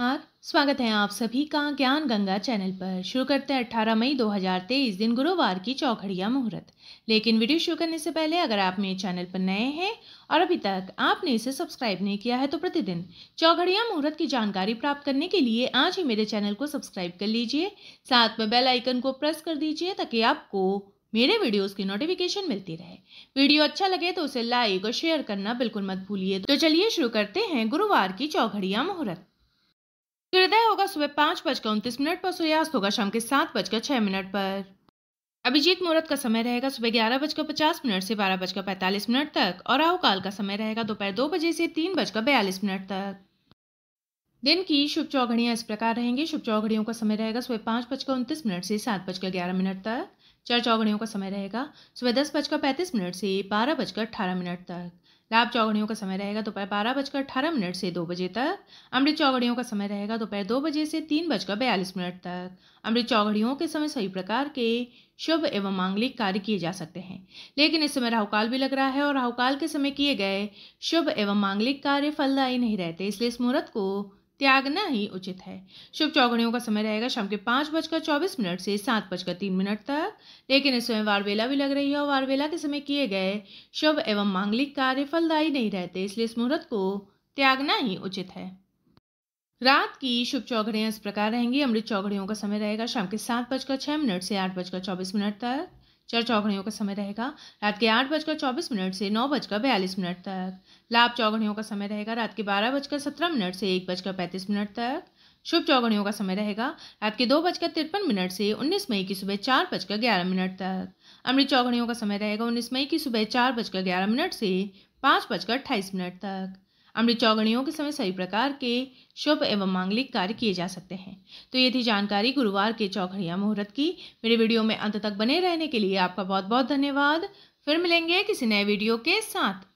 स्वागत है आप सभी का ज्ञान गंगा चैनल पर शुरू करते हैं अठारह मई 2023 दिन गुरुवार की चौखड़िया मुहूर्त लेकिन वीडियो शुरू करने से पहले अगर आप मेरे चैनल पर नए हैं और अभी तक आपने इसे सब्सक्राइब नहीं किया है तो प्रतिदिन चौघड़िया मुहूर्त की जानकारी प्राप्त करने के लिए आज ही मेरे चैनल को सब्सक्राइब कर लीजिए साथ में बेल आइकन को प्रेस कर दीजिए ताकि आपको मेरे वीडियोस की नोटिफिकेशन मिलती रहे वीडियो अच्छा लगे तो उसे लाइक और शेयर करना बिल्कुल मत भूलिए तो चलिए शुरू करते हैं गुरुवार की चौघड़िया मुहूर्त सूर्योदय तो होगा सुबह पांच बजकर उनतीस मिनट पर सूर्यास्त होगा शाम के सात बजकर छह मिनट पर अभिजीत मुहूर्त का समय रहेगा सुबह ग्यारह बजकर पचास मिनट से बारह बजकर पैंतालीस मिनट तक और राहुकाल का समय रहेगा दोपहर दो बजे से तीन बजकर बयालीस मिनट तक दिन की शुभ चौघड़िया इस प्रकार रहेंगी शुभ चौघड़ियों का समय रहेगा सुबह पांच बजकर उनतीस मिनट से सात बजकर ग्यारह मिनट तक चार चौघड़ियों का समय रहेगा सुबह दस बजकर पैंतीस मिनट से बारह बजकर अठारह मिनट तक लाभ चौगड़ियों का समय रहेगा दोपहर बारह बजकर अठारह मिनट से दो बजे तक अमृत चौघड़ियों का समय रहेगा दोपहर दो बजे से तीन बजकर बयालीस मिनट तक अमृत चौघड़ियों के समय सभी प्रकार के शुभ एवं मांगलिक कार्य किए जा सकते हैं लेकिन इस समय राहुकाल भी लग रहा है और राहुकाल के समय किए गए शुभ एवं मांगलिक कार्य फलदायी नहीं रहते इसलिए इस मुहूर्त को त्यागना ही उचित है शुभ चौघड़ियों का समय रहेगा शाम के पाँच बजकर चौबीस मिनट से सात बजकर तीन मिनट तक लेकिन इस समय वारवेला भी लग रही है और वारवेला के समय किए गए शुभ एवं मांगलिक कार्य फलदायी नहीं रहते इसलिए इस मुहूर्त को त्यागना ही उचित है रात की शुभ चौघड़ियाँ इस प्रकार रहेंगी अमृत चौघड़ियों का समय रहेगा शाम के सात बजकर छः मिनट से आठ बजकर चौबीस मिनट तक चर चौघड़ियों का समय रहेगा रात के आठ बजकर चौबीस मिनट से नौ बजकर बयालीस मिनट तक लाभ चौघड़ियों का समय रहेगा रात के बारह बजकर सत्रह मिनट से एक बजकर पैंतीस मिनट तक शुभ चौघड़ियों का समय रहेगा रात के दो बजकर तिरपन मिनट से उन्नीस मई की सुबह चार बजकर ग्यारह मिनट तक अमृत चौघड़ियों का समय रहेगा उन्नीस मई की सुबह चार बजकर ग्यारह मिनट से पाँच बजकर अट्ठाईस मिनट तक अमृत चौगणियों के समय सभी प्रकार के शुभ एवं मांगलिक कार्य किए जा सकते हैं तो ये थी जानकारी गुरुवार के चौघड़िया मुहूर्त की मेरे वीडियो में अंत तक बने रहने के लिए आपका बहुत बहुत धन्यवाद फिर मिलेंगे किसी नए वीडियो के साथ